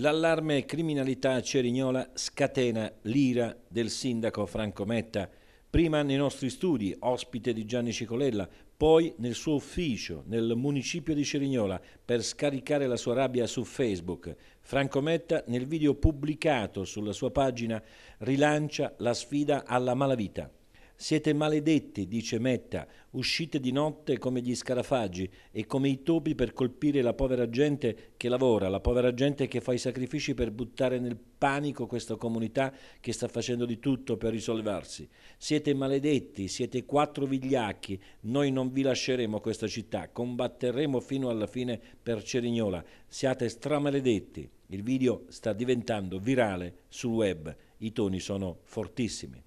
L'allarme criminalità a Cerignola scatena l'ira del sindaco Franco Metta. Prima nei nostri studi, ospite di Gianni Cicolella, poi nel suo ufficio nel municipio di Cerignola per scaricare la sua rabbia su Facebook. Franco Metta nel video pubblicato sulla sua pagina rilancia la sfida alla malavita. Siete maledetti, dice Metta, uscite di notte come gli scarafaggi e come i topi per colpire la povera gente che lavora, la povera gente che fa i sacrifici per buttare nel panico questa comunità che sta facendo di tutto per risollevarsi. Siete maledetti, siete quattro vigliacchi, noi non vi lasceremo questa città, combatteremo fino alla fine per Cerignola, siate stramaledetti. Il video sta diventando virale sul web, i toni sono fortissimi.